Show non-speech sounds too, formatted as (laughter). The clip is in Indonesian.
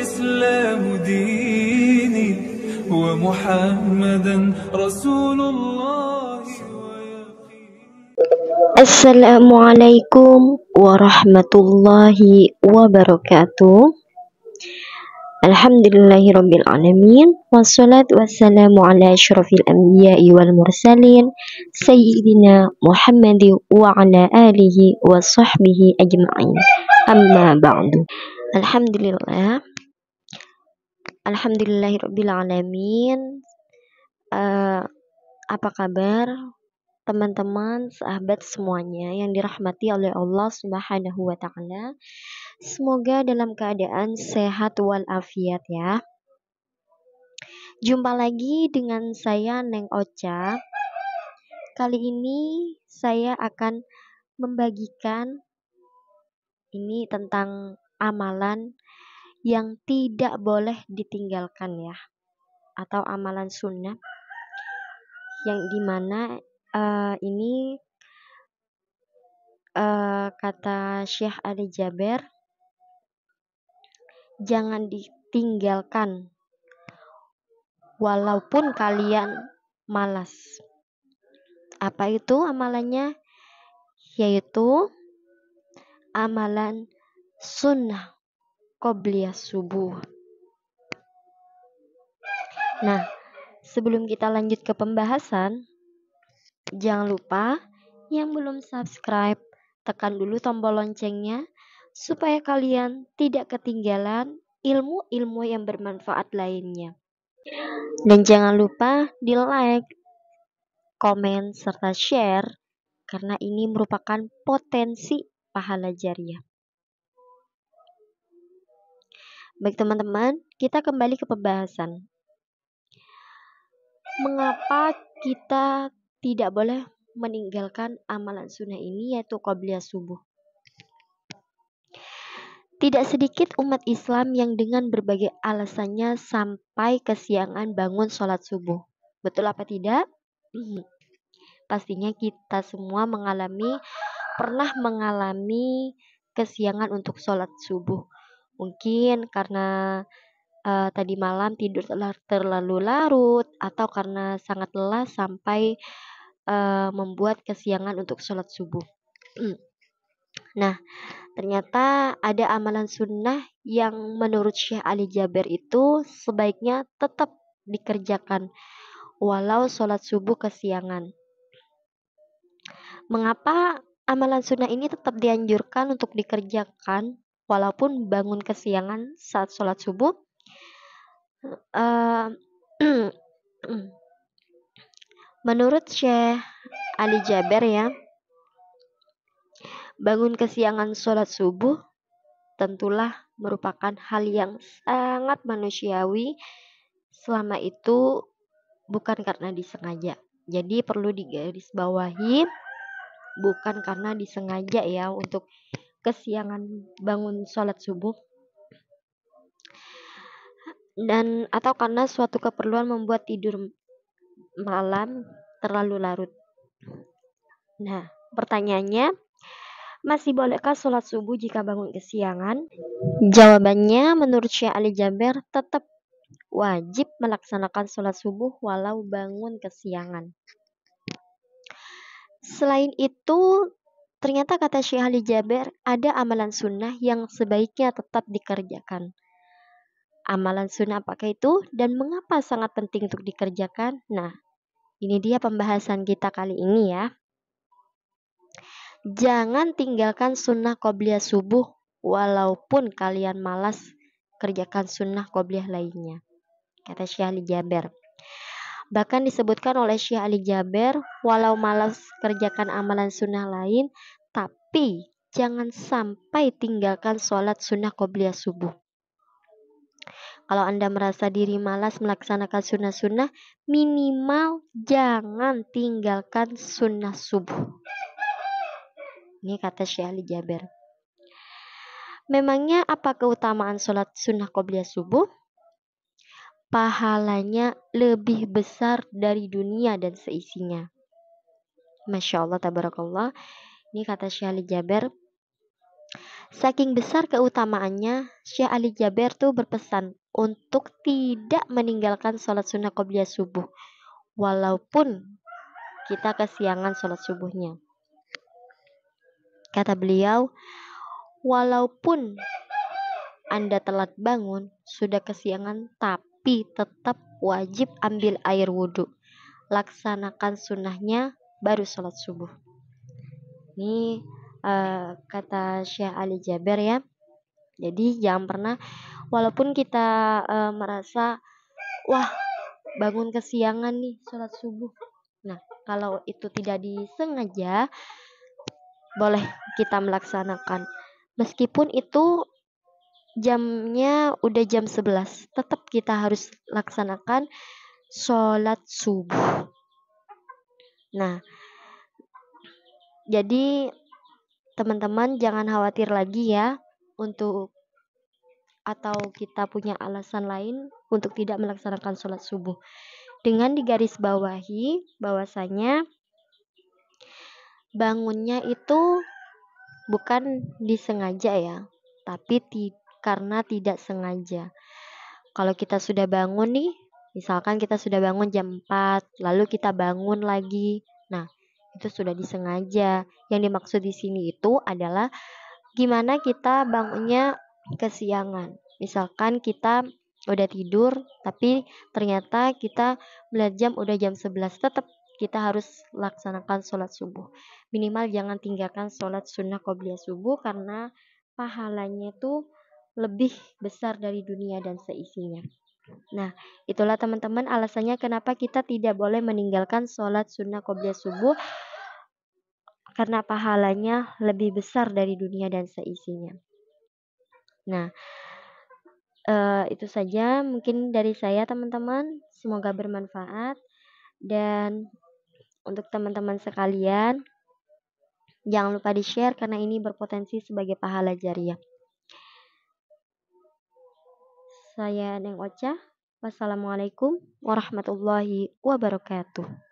الإسلام ديني ومحمدا رسول الله ويقين السلام عليكم ورحمة الله وبركاته الحمد لله رب العالمين والصلاة والسلام على أشرف الأنبياء والمرسلين سيدنا محمد وعلى آله وصحبه أجمعين أما بعد الحمد لله Alhamdulillahirrabbilalamin uh, eh, Apa kabar teman-teman, sahabat semuanya yang dirahmati oleh Allah Subhanahu wa taala. Semoga dalam keadaan sehat walafiat ya. Jumpa lagi dengan saya Neng Ocha. Kali ini saya akan membagikan ini tentang amalan yang tidak boleh ditinggalkan ya atau amalan sunnah yang dimana uh, eh, ini uh, kata Syekh Ali Jaber jangan ditinggalkan walaupun kalian malas apa itu amalannya yaitu amalan sunnah qobliyah subuh. Nah, sebelum kita lanjut ke pembahasan, jangan lupa yang belum subscribe, tekan dulu tombol loncengnya supaya kalian tidak ketinggalan ilmu-ilmu yang bermanfaat lainnya. Dan jangan lupa di like, komen, serta share karena ini merupakan potensi pahala jariah. Baik teman-teman, kita kembali ke pembahasan. Mengapa kita tidak boleh meninggalkan amalan sunnah ini yaitu qobliyah subuh? Tidak sedikit umat Islam yang dengan berbagai alasannya sampai kesiangan bangun sholat subuh. Betul apa tidak? (clears throat) Pastinya kita semua mengalami, pernah mengalami kesiangan untuk sholat subuh Mungkin karena uh, tadi malam tidur terlalu larut atau karena sangat lelah sampai uh, membuat kesiangan untuk sholat subuh. Hmm. nah, ternyata ada amalan sunnah yang menurut Syekh Ali Jaber itu sebaiknya tetap dikerjakan walau sholat subuh kesiangan. Mengapa amalan sunnah ini tetap dianjurkan untuk dikerjakan walaupun bangun kesiangan saat sholat subuh. Eh, (clears throat) menurut Syekh Ali Jaber ya, bangun kesiangan sholat subuh tentulah merupakan hal yang sangat manusiawi selama itu bukan karena disengaja. Jadi perlu digarisbawahi bukan karena disengaja ya untuk kesiangan bangun sholat subuh dan atau karena suatu keperluan membuat tidur malam terlalu larut. Nah, pertanyaannya masih bolehkah sholat subuh jika bangun kesiangan? Jawabannya menurut Syekh Ali Jaber tetap wajib melaksanakan sholat subuh walau bangun kesiangan. Selain itu, Ternyata kata Syekh Ali Jaber, ada amalan sunnah yang sebaiknya tetap dikerjakan. Amalan sunnah apakah itu dan mengapa sangat penting untuk dikerjakan? Nah, ini dia pembahasan kita kali ini ya. Jangan tinggalkan sunnah qobliyah subuh walaupun kalian malas kerjakan sunnah qobliyah lainnya. Kata Syekh Ali Jaber. Bahkan disebutkan oleh Syekh Ali Jaber, walau malas kerjakan amalan sunnah lain, tapi jangan sampai tinggalkan sholat sunnah qobliya subuh. Kalau Anda merasa diri malas melaksanakan sunnah-sunnah, minimal jangan tinggalkan sunnah subuh. Ini kata Syekh Ali Jaber. Memangnya apa keutamaan sholat sunnah qobliya subuh? pahalanya lebih besar dari dunia dan seisinya. Masya Allah, tabarakallah. Ini kata Syekh Ali Jaber. Saking besar keutamaannya, Syekh Ali Jaber tuh berpesan untuk tidak meninggalkan sholat sunnah qobliya subuh. Walaupun kita kesiangan sholat subuhnya. Kata beliau, walaupun Anda telat bangun, sudah kesiangan, tapi tapi tetap wajib ambil air wudhu. Laksanakan sunnahnya baru sholat subuh. Ini uh, kata Syekh Ali Jaber ya. Jadi jangan pernah walaupun kita uh, merasa wah bangun kesiangan nih sholat subuh. Nah kalau itu tidak disengaja boleh kita melaksanakan meskipun itu jamnya udah jam 11 tetap kita harus laksanakan sholat subuh nah jadi teman-teman jangan khawatir lagi ya untuk atau kita punya alasan lain untuk tidak melaksanakan sholat subuh dengan digarisbawahi bahwasanya bangunnya itu bukan disengaja ya, tapi tidak karena tidak sengaja. Kalau kita sudah bangun nih, misalkan kita sudah bangun jam 4, lalu kita bangun lagi. Nah, itu sudah disengaja. Yang dimaksud di sini itu adalah gimana kita bangunnya kesiangan. Misalkan kita udah tidur, tapi ternyata kita belajar jam udah jam 11 tetap kita harus laksanakan sholat subuh. Minimal jangan tinggalkan sholat sunnah qobliya subuh karena pahalanya tuh lebih besar dari dunia dan seisinya. Nah, itulah teman-teman alasannya kenapa kita tidak boleh meninggalkan sholat sunnah qobliyah subuh karena pahalanya lebih besar dari dunia dan seisinya. Nah, uh, itu saja mungkin dari saya teman-teman. Semoga bermanfaat dan untuk teman-teman sekalian jangan lupa di-share karena ini berpotensi sebagai pahala jariah. Saya Neng Ocha. Wassalamualaikum warahmatullahi wabarakatuh.